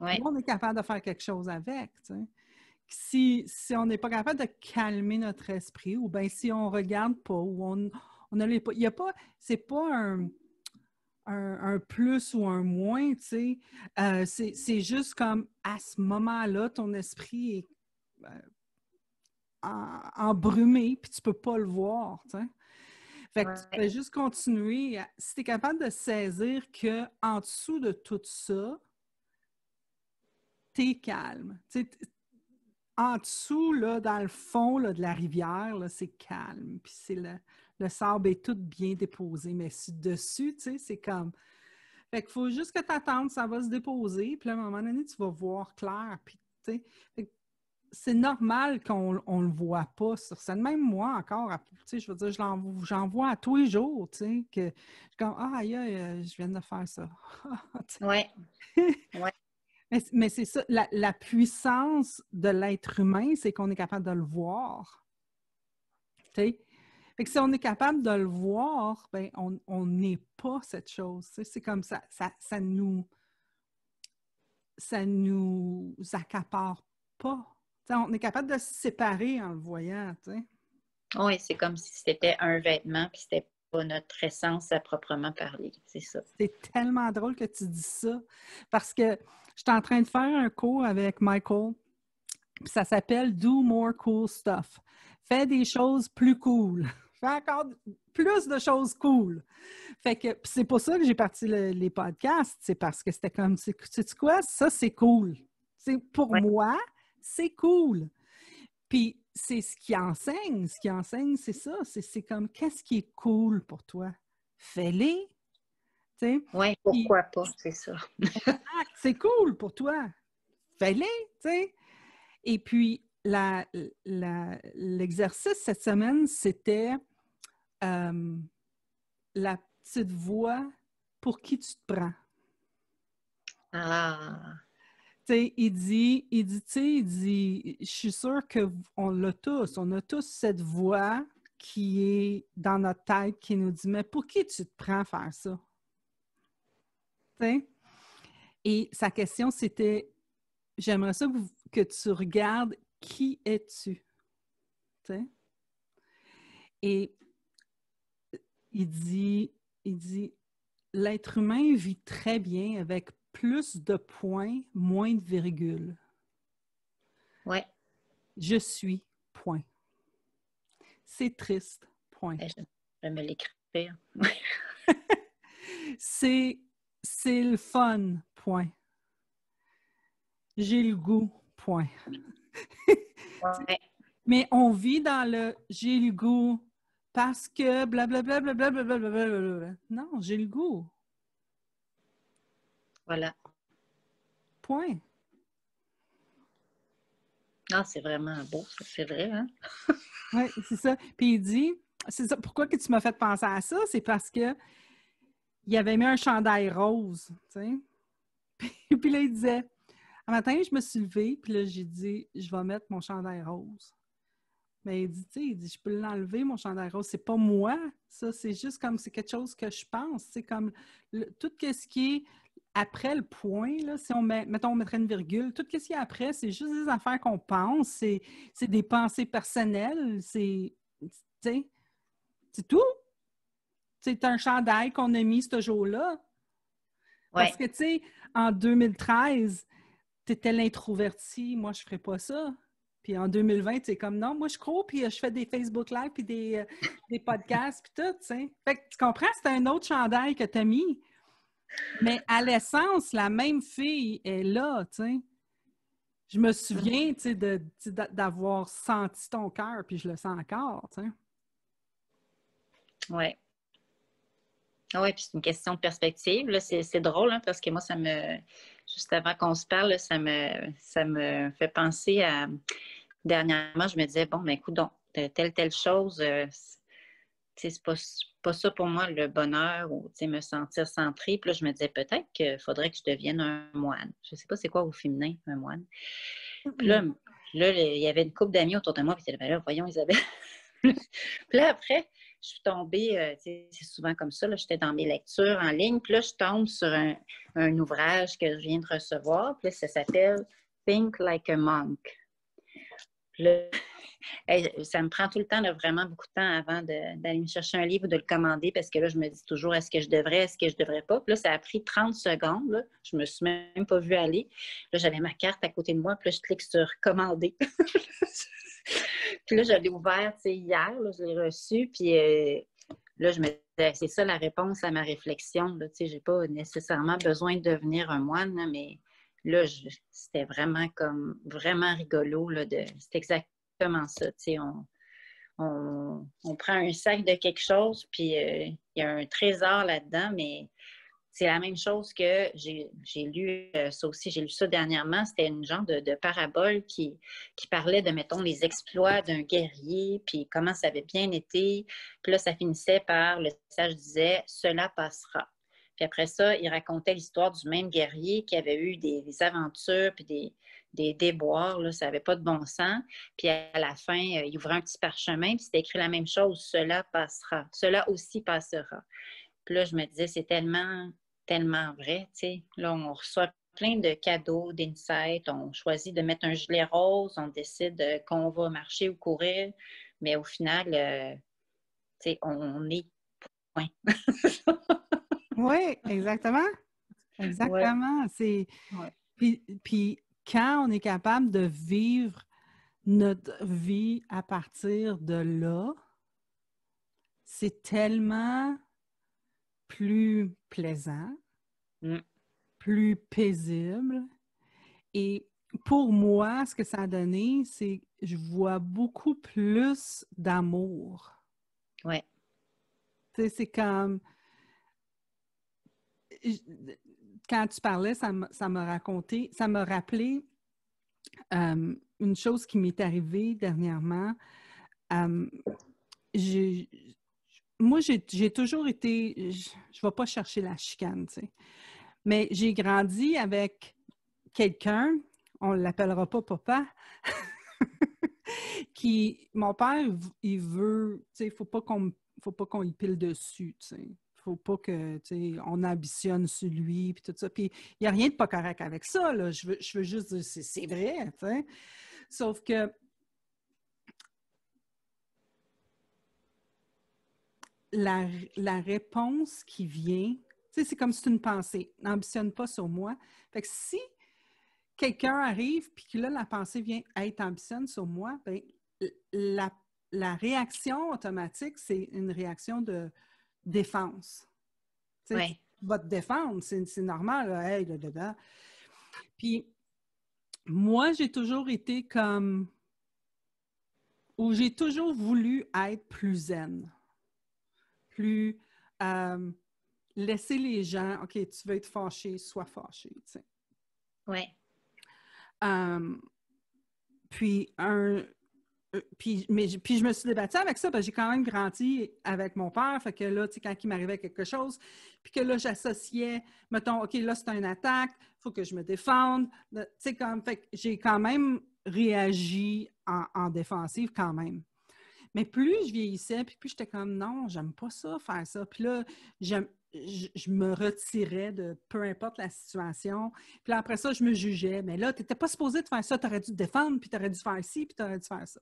on est capable de faire quelque chose avec. Tu sais. Si, si on n'est pas capable de calmer notre esprit, ou bien si on regarde pas, ou on, on pas. Il n'y a pas. C'est pas un. plus ou un moins, tu sais. Euh, c'est juste comme à ce moment-là, ton esprit est, euh, embrumé, puis tu peux pas le voir, tu Fait que tu peux juste continuer. si tu es capable de saisir qu'en dessous de tout ça, tu es calme. T'sais, en dessous, là, dans le fond là, de la rivière, c'est calme. Puis c'est le, sable est tout bien déposé. Mais dessus, c'est comme. Fait qu'il faut juste que tu attendes, ça va se déposer. Puis à un moment donné, tu vas voir clair. Puis, tu c'est normal qu'on ne le voit pas sur scène. Même moi, encore, je veux dire, j'en vois à tous les jours, tu sais, que je comme, ah, aïe, euh, je viens de faire ça. oui. Mais, c'est ça, la, puissance de l'être humain, c'est qu'on est capable de le voir. Tu que si on est capable de le voir, ben, on n'est pas cette chose. C'est comme ça, ça, ça nous ça nous accapare pas on est capable de se séparer en le voyant. Oui, c'est comme si c'était un vêtement, puis c'était pas notre essence à proprement parler. C'est ça. C'est tellement drôle que tu dis ça, parce que j'étais en train de faire un cours avec Michael, ça s'appelle Do More Cool Stuff. Fais des choses plus cool. Fais encore plus de choses cool. Fait que c'est pour ça que j'ai parti les podcasts, c'est parce que c'était comme, sais quoi? Ça, c'est cool. C'est pour moi, c'est cool. Puis c'est ce qui enseigne, ce qui enseigne, c'est ça, c'est comme qu'est-ce qui est cool pour toi? Fais-les. Oui, pourquoi pas, c'est ça. c'est cool pour toi. Fais-les, tu sais. Et puis, l'exercice cette semaine, c'était euh, la petite voix pour qui tu te prends. Ah il dit, il dit, il dit, je suis sûre qu'on l'a tous, on a tous cette voix qui est dans notre tête qui nous dit, mais pour qui tu te prends à faire ça? Et sa question, c'était, j'aimerais ça que, tu regardes qui es-tu? Et il dit, il dit, l'être humain vit très bien avec plus de points, moins de virgules. Ouais. Je suis, point. C'est triste, point. Ben, je vais me l'écrire. c'est, le fun, point. J'ai le goût, point. Mais on vit dans le j'ai le goût parce que blablabla. Bla, bla, bla, non, j'ai le goût. Voilà. Point. Non, ah, c'est vraiment beau, c'est vrai, hein? oui, c'est ça. Puis il dit, c'est ça, pourquoi que tu m'as fait penser à ça? C'est parce que il avait mis un chandail rose, tu sais. Puis, là, il disait, un matin, je me suis levée, puis là, j'ai dit, je vais mettre mon chandail rose. Mais il dit, tu sais, il dit, je peux l'enlever, mon chandail rose. C'est pas moi, ça, c'est juste comme, c'est quelque chose que je pense. C'est comme, tout ce qui est après le point, si on met, mettons, on mettrait une virgule, tout ce qu'il y a après, c'est juste des affaires qu'on pense, c'est, des pensées personnelles, c'est, tout. C'est un chandail qu'on a mis ce jour-là. Parce que, tu sais, en 2013, tu étais l'introverti, moi, je ne ferais pas ça. Puis en 2020, c'est comme non, moi je crois, puis euh, je fais des Facebook Live, puis des, euh, podcasts, puis tout, tu tu comprends, c'est un autre chandail que tu as mis. Mais à l'essence, la même fille est là, tu sais. Je me souviens, tu sais, d'avoir senti ton cœur, puis je le sens encore, tu sais. Oui. Ah oui, puis c'est une question de perspective. C'est drôle, hein, parce que moi, ça me... Juste avant qu'on se parle, ça, me, ça me fait penser à... Dernièrement, je me disais, bon, mais ben, écoute, donc, telle, telle chose, euh, c'est pas, pas ça pour moi le bonheur ou me sentir centré. Puis là, je me disais peut-être qu'il faudrait que je devienne un moine. Je ne sais pas c'est quoi au féminin, un moine. Puis là, il y avait une couple d'amis autour de moi, puis ben là, voyons Isabelle. puis là, après, je suis tombée, euh, c'est souvent comme ça, j'étais dans mes lectures en ligne, puis là, je tombe sur un, ouvrage que je viens de recevoir, puis là, ça s'appelle Think Like a Monk ça me prend tout le temps, vraiment beaucoup de temps avant d'aller me chercher un livre ou de le commander parce que là, je me dis toujours est-ce que je devrais, est-ce que je devrais pas. Puis là, ça a pris 30 secondes. Là. Je me suis même pas vue aller. Là, j'avais ma carte à côté de moi. Puis je clique sur commander. puis là, je l'ai ouvert hier. je l'ai reçu. Puis euh, là, je me c'est ça la réponse à ma réflexion. Je n'ai pas nécessairement besoin de devenir un moine, mais là, c'était vraiment comme vraiment rigolo. c'est exact comment ça. On, on, on, prend un sac de quelque chose, puis euh, il y a un trésor là-dedans, mais c'est la même chose que j'ai lu, euh, ça aussi, j'ai lu ça dernièrement, c'était une genre de, de parabole qui, qui, parlait de, mettons, les exploits d'un guerrier, puis comment ça avait bien été. Puis là, ça finissait par, le sage disait, cela passera. Puis après ça, il racontait l'histoire du même guerrier qui avait eu des, des aventures, puis des, des déboires, là, ça n'avait pas de bon sens. Puis à la fin, euh, il ouvrait un petit parchemin, puis c'était écrit la même chose, cela passera, cela aussi passera. Puis là, je me disais, c'est tellement, tellement vrai, tu sais. Là, on reçoit plein de cadeaux, d'insights, on choisit de mettre un gilet rose, on décide euh, qu'on va marcher ou courir, mais au final, euh, tu sais, on est point. oui, exactement. Exactement. C'est... puis, quand on est capable de vivre notre vie à partir de là, c'est tellement plus plaisant, mm. plus paisible. Et pour moi, ce que ça a donné, c'est que je vois beaucoup plus d'amour. Ouais. C'est comme quand tu parlais, ça m'a raconté, ça m'a rappelé une chose qui m'est arrivée dernièrement. moi, j'ai toujours été, je ne vais pas chercher la chicane, tu sais. mais j'ai grandi avec quelqu'un, on ne l'appellera pas papa, qui, mon père, il veut, tu sais, il ne faut pas qu'on y pile dessus, tu sais faut pas que, on ambitionne sur lui, puis tout ça. il n'y a rien de pas correct avec ça, Je veux, juste dire, c'est vrai, Sauf que la, réponse qui vient, c'est comme si c'est une pensée. N'ambitionne pas sur moi. Fait que si quelqu'un arrive, puis que là, la pensée vient être ambitionne sur moi, ben, la réaction automatique, c'est une réaction de défense. tu Tu vas te défendre, c'est normal. Là, hey, là, dedans Puis, moi, j'ai toujours été comme. Ou j'ai toujours voulu être plus zen, plus. Euh, laisser les gens, OK, tu veux être fâché, sois fâché, tu sais. Oui. Euh, puis, un, euh, puis, mais, puis je me suis débattue avec ça, parce que j'ai quand même grandi avec mon père. Fait que là, tu sais, quand il m'arrivait quelque chose, puis que là, j'associais, mettons, OK, là, c'est une attaque, il faut que je me défende. Tu sais, comme, fait que j'ai quand même réagi en, défensive quand même. Mais plus je vieillissais, puis plus j'étais comme, non, j'aime pas ça, faire ça. Puis là, je, me retirais de peu importe la situation. Puis après ça, je me jugeais. Mais là, tu n'étais pas supposé de faire ça, tu aurais dû te défendre, puis tu aurais dû faire ci, puis tu aurais dû faire ça.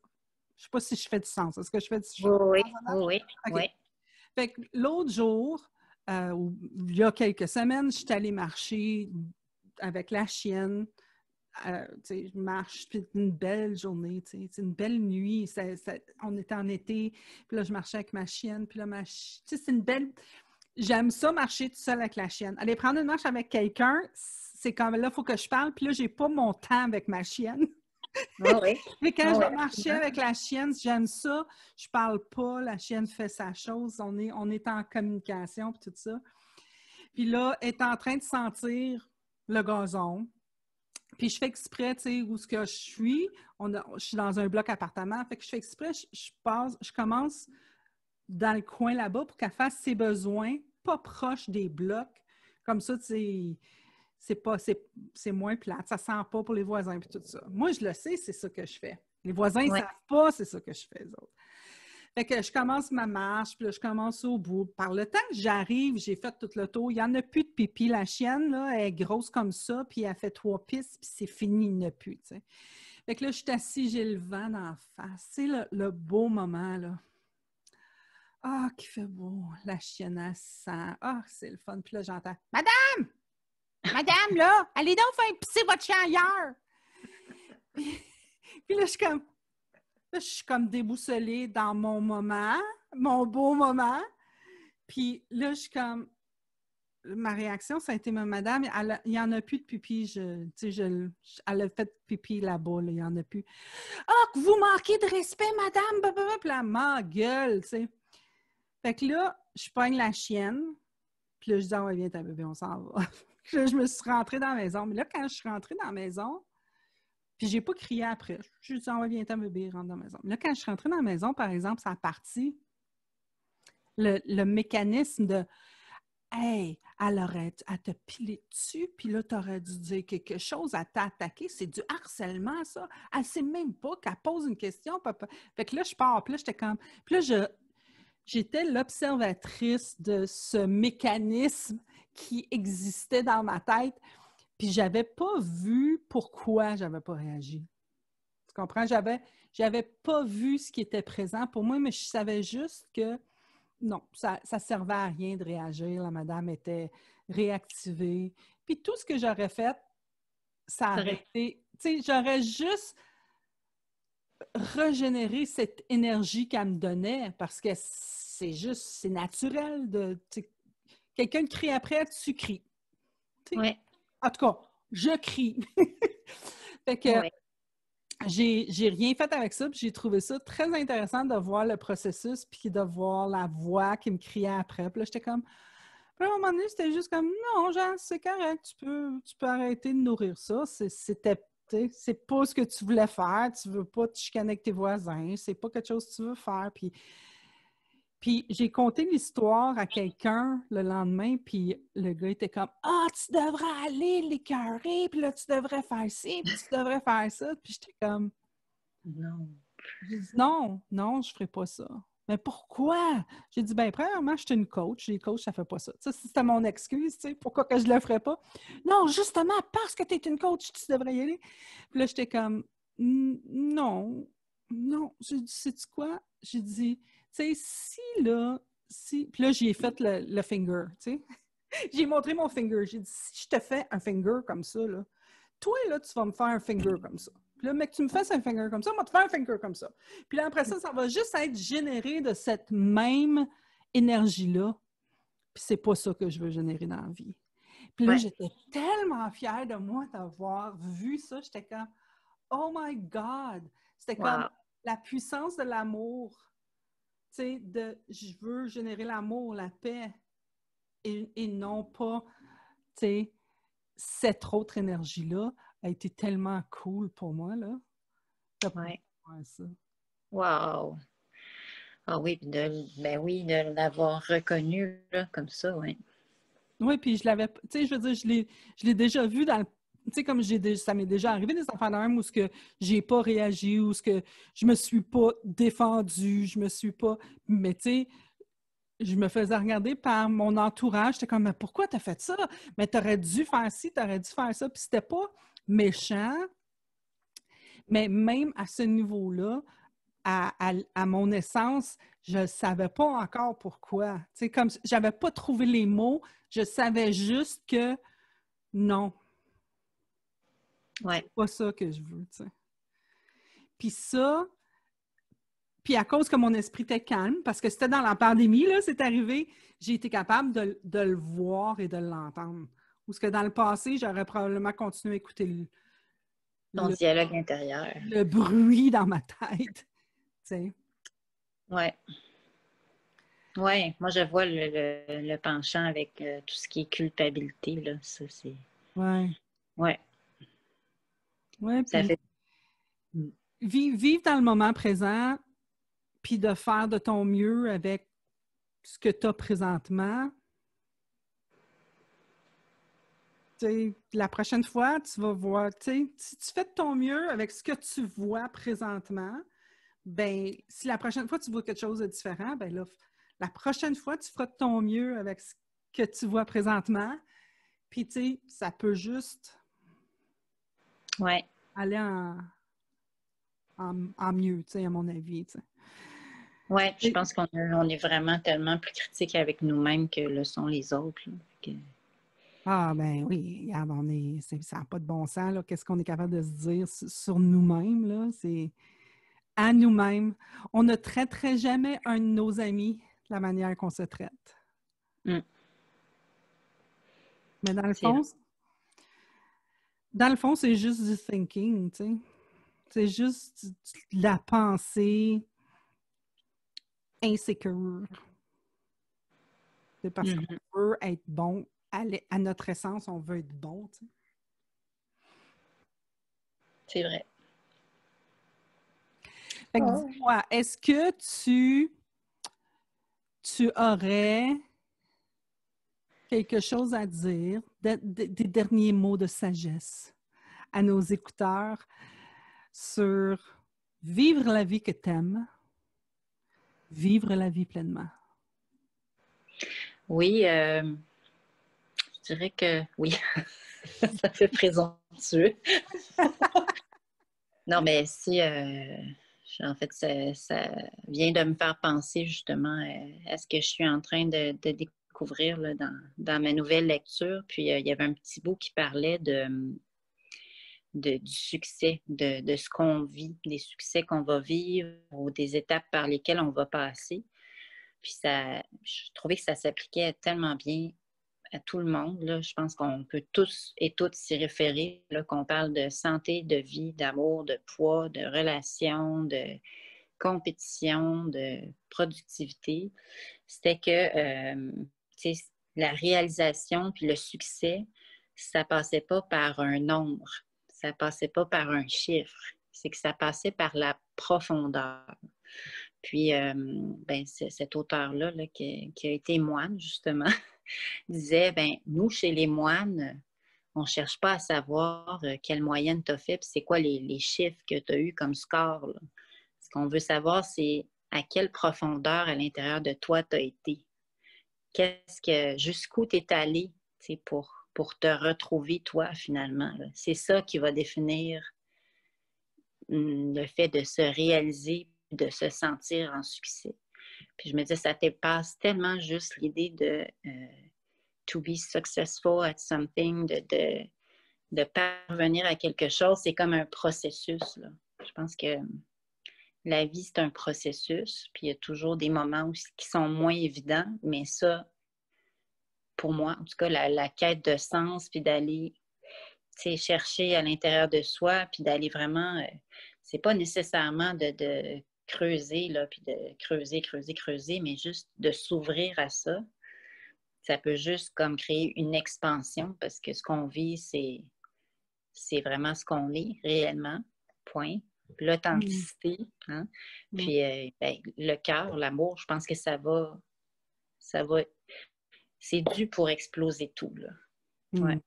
Je ne sais pas si je fais du sens. Est-ce que je fais du sens? Oui, oui, l'autre jour, euh, il y a quelques semaines, je suis allée marcher avec la chienne. Euh, je marche, puis une belle journée, c'est une belle nuit. on était en été, puis là, je marchais avec ma chienne, puis là, ma c'est une belle... J'aime ça, marcher tout seul avec la chienne. Aller prendre une marche avec quelqu'un, c'est comme là, il faut que je parle, puis là, j'ai pas mon temps avec ma chienne. Ah Mais quand ah je marchais avec la chienne, j'aime ça, je parle pas, la chienne fait sa chose, on est, on est en communication, et tout ça. Puis là, elle est en train de sentir le gazon. Puis je fais exprès, tu sais, où ce que je suis. On je suis dans un bloc appartement. Fait que je fais exprès, je, passe, je commence dans le coin là-bas pour qu'elle fasse ses besoins, pas proche des blocs. Comme ça, tu sais, c'est pas c'est moins plate, ça sent pas pour les voisins et tout ça. Moi, je le sais, c'est ça que je fais. Les voisins, ne savent pas, c'est ça que je fais, les autres. je commence ma marche, puis je commence au bout. Par le temps que j'arrive, j'ai fait tout le tour. Il n'y en a plus de pipi. La chienne, là, elle est grosse comme ça, puis elle fait trois pistes, puis c'est fini, il n'y a plus, Fait là, je suis assise, j'ai le vent d'en face. C'est le, beau moment, là. Ah, qui fait beau! La chienne, elle sent. Ah, c'est le fun. Puis là, j'entends « Madame! Madame, là, allez donc faire pisser votre chien ailleurs! Puis là, je suis comme. je suis comme déboussolée dans mon moment, mon beau moment. Puis là, je suis comme. Ma réaction, ça a été Madame, il n'y en a plus de pipi. Je, tu sais, je, elle a fait pipi là-bas, là, il n'y en a plus. Ah, que vous manquez de respect, Madame! Bah, bah, bah, puis là, ma gueule, tu sais. Fait que là, je pogne la chienne. Puis là, je dis, ah ouais, viens, ta bébé, on s'en va je, me suis rentrée dans la maison. Mais là, quand je suis rentrée dans la maison, puis j'ai pas crié après. Je suis dit, ah va bientôt me bébé, rentre dans la maison. Mais là, quand je suis rentrée dans la maison, par exemple, ça a parti. Le, mécanisme de Hey, elle aurait à te piler dessus, puis là, tu aurais dû dire quelque chose, à t'attaquer. C'est du harcèlement, ça. Elle sait même pas qu'elle pose une question. Papa. Fait que là, je pars, puis là, j'étais comme. Puis là, j'étais l'observatrice de ce mécanisme qui existait dans ma tête. Puis j'avais pas vu pourquoi j'avais pas réagi. Tu comprends? J'avais, j'avais pas vu ce qui était présent pour moi, mais je savais juste que non, ça, ne servait à rien de réagir. La madame était réactivée. Puis tout ce que j'aurais fait, ça aurait été. Tu sais, j'aurais juste régénéré cette énergie qu'elle me donnait parce que c'est juste, c'est naturel de, Quelqu'un crie après, tu cries. En tout cas, je crie. fait que j'ai rien fait avec ça, j'ai trouvé ça très intéressant de voir le processus, puis de voir la voix qui me criait après. Puis là, j'étais comme. à un moment donné, c'était juste comme non, genre c'est correct, tu peux, tu peux arrêter de nourrir ça. C'était c'est pas ce que tu voulais faire, tu veux pas te chicaner avec tes voisins, c'est pas quelque chose que tu veux faire. Puis puis j'ai conté l'histoire à quelqu'un le lendemain, puis le gars était comme Ah, tu devrais aller l'écœurer, puis là, tu devrais faire ci, puis tu devrais faire ça. Puis j'étais comme Non. J'ai dit Non, non, je ferais pas ça. Mais pourquoi? J'ai dit, ben, premièrement, je suis une coach. Les coachs, ça fait pas ça. Ça, c'était mon excuse, tu sais, pourquoi que je le ferais pas? Non, justement, parce que tu es une coach, tu devrais y aller. Puis là, j'étais comme, non, non. J'ai dit, sais-tu quoi? J'ai dit, tu sais, si là, si, puis là, j'ai fait le, finger, tu sais. j'ai montré mon finger. J'ai dit, si je te fais un finger comme ça, là, toi, là, tu vas me faire un finger comme ça. Puis là, mais que tu me fasses un finger comme ça, moi, te faire un finger comme ça. Puis là, après ça, ça va juste être généré de cette même énergie-là. Puis c'est pas ça que je veux générer dans la vie. Puis là, j'étais tellement fière de moi d'avoir vu ça. J'étais comme, oh my God! C'était comme la puissance de l'amour sais, de je veux générer l'amour, la paix, et, et non pas, tu sais, cette autre énergie-là a été tellement cool pour moi, là. Ouais. Wow! Ah oui, de, ben oui, de l'avoir reconnu, là, comme ça, oui. Oui, puis je l'avais, tu sais, je veux dire, je l'ai déjà vu dans le sais, comme ça m'est déjà arrivé des enfants même où ce que j'ai pas réagi, où ce que je me suis pas défendue, je me suis pas. Mais tu sais, je me faisais regarder par mon entourage. J'étais comme, mais pourquoi as fait ça? Mais aurais dû faire ci, t'aurais dû faire ça. Puis c'était pas méchant. Mais même à ce niveau-là, à, mon essence, je ne savais pas encore pourquoi. sais comme j'avais pas trouvé les mots, je savais juste que non, c'est pas ça que je veux, tu sais. Puis ça, puis à cause que mon esprit était calme, parce que c'était dans la pandémie, là, c'est arrivé, j'ai été capable de, le voir et de l'entendre. Ou ce que dans le passé, j'aurais probablement continué à écouter le, dialogue intérieur. Le bruit dans ma tête. Tu sais. Ouais. Oui, moi je vois le, le, penchant avec euh, tout ce qui est culpabilité. Là. Ça, c'est... Ouais. Ouais. Ouais, ça Vivre, dans le moment présent, puis de faire de ton mieux avec ce que tu as présentement. la prochaine fois, tu vas voir, si tu fais de ton mieux avec ce que tu vois présentement, ben si la prochaine fois tu vois quelque chose de différent, ben là, la prochaine fois, tu feras de ton mieux avec ce que tu vois présentement. Puis, tu sais, ça peut juste. Ouais aller en, mieux, à mon avis. Oui, je pense qu'on est vraiment tellement plus critique avec nous-mêmes que le sont les autres. Ah ben oui, regarde, on est, ça n'a pas de bon sens. Qu'est-ce qu'on est capable de se dire sur, nous-mêmes là C'est à nous-mêmes. On ne traiterait jamais un de nos amis de la manière qu'on se traite. Mm. Mais dans le fond, dans le fond, c'est juste du thinking, tu sais. C'est juste la pensée insécure. C'est parce mm-hmm. qu'on veut être bon. À, notre essence, on veut être bon, tu sais. C'est vrai. dis-moi, est-ce que tu, tu aurais quelque chose à dire, des derniers mots de sagesse à nos écouteurs sur vivre la vie que t'aimes, vivre la vie pleinement? Oui, euh, je dirais que oui. Ça fait présomptueux. non, mais si, euh, en fait, ça, ça, vient de me faire penser justement euh, à, ce que je suis en train de, de découvrir couvrir dans, ma nouvelle lecture. Puis euh, il y avait un petit bout qui parlait de, du succès, de, ce qu'on vit, des succès qu'on va vivre ou des étapes par lesquelles on va passer. Puis ça, je trouvais que ça s'appliquait tellement bien à tout le monde. Là. Je pense qu'on peut tous et toutes s'y référer, qu'on parle de santé, de vie, d'amour, de poids, de relations, de compétition, de productivité. C'était que euh, la réalisation puis le succès, ça passait pas par un nombre, ça ne passait pas par un chiffre, c'est que ça passait par la profondeur. Puis, euh, ben, cet auteur-là qui, a été moine, justement, disait, ben, nous, chez les moines, on ne cherche pas à savoir euh, quelle moyenne tu as fait, puis c'est quoi les, chiffres que tu as eu comme score. Ce qu'on veut savoir, c'est à quelle profondeur à l'intérieur de toi tu as été qu'est-ce que jusqu'où tu es allé pour, pour te retrouver toi finalement. C'est ça qui va définir hmm, le fait de se réaliser, de se sentir en succès. Puis je me dis, ça dépasse tellement juste l'idée de euh, to be successful at something, de, de, parvenir à quelque chose. C'est comme un processus. Je pense que la vie, c'est un processus, puis il y a toujours des moments qui sont moins évidents, mais ça, pour moi, en tout cas, la, quête de sens, puis d'aller chercher à l'intérieur de soi, puis d'aller vraiment, euh, c'est pas nécessairement de, creuser, là, puis de creuser, creuser, creuser, mais juste de s'ouvrir à ça. Ça peut juste comme créer une expansion parce que ce qu'on vit, c'est, c'est vraiment ce qu'on est réellement, point l'authenticité, mm. Hein. Mm. puis euh, ben, le cœur, l'amour, je pense que ça va, ça va, c'est dû pour exploser tout, là. Mm. Ouais.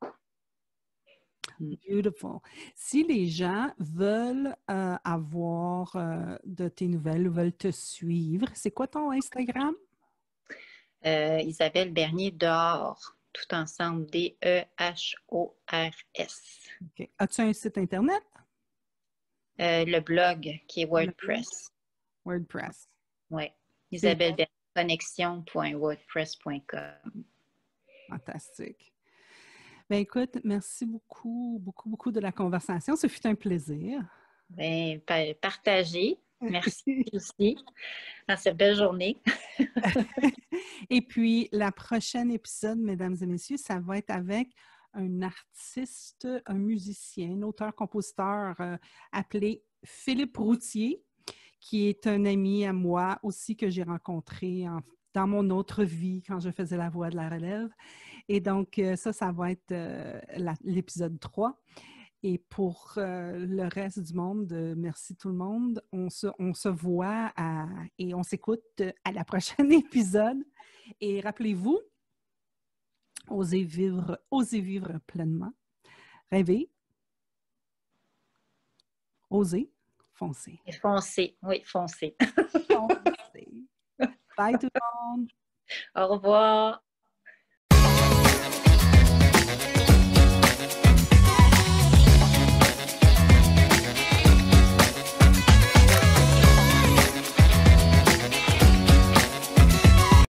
Beautiful. Si les gens veulent euh, avoir euh, de tes nouvelles, veulent te suivre, c'est quoi ton Instagram? Isabelle Bernier dehors, tout ensemble, D-E-H-O-R-S. As-tu un site Internet? Euh, le blog qui est WordPress. WordPress. Oui. Isabelle connexion.wordpress.com. Fantastique. Ben écoute, merci beaucoup, beaucoup, beaucoup de la conversation. Ce fut un plaisir. Ben, partagez. Merci aussi dans cette belle journée. et puis, la prochaine épisode, mesdames et messieurs, ça va être avec un artiste, un musicien, un auteur-compositeur euh, appelé Philippe Routier, qui est un ami à moi aussi que j'ai rencontré dans mon autre vie quand je faisais la voix de la relève. Et donc, euh, ça, ça va être euh, l'épisode 3. Et pour le reste du monde, merci tout le monde. On se, on se voit et on s'écoute à la prochaine épisode. Et rappelez-vous, Oser vivre, oser vivre pleinement. Rêver. Oser. Foncer. foncer, oui, foncer. foncer. Bye tout le monde. Au revoir.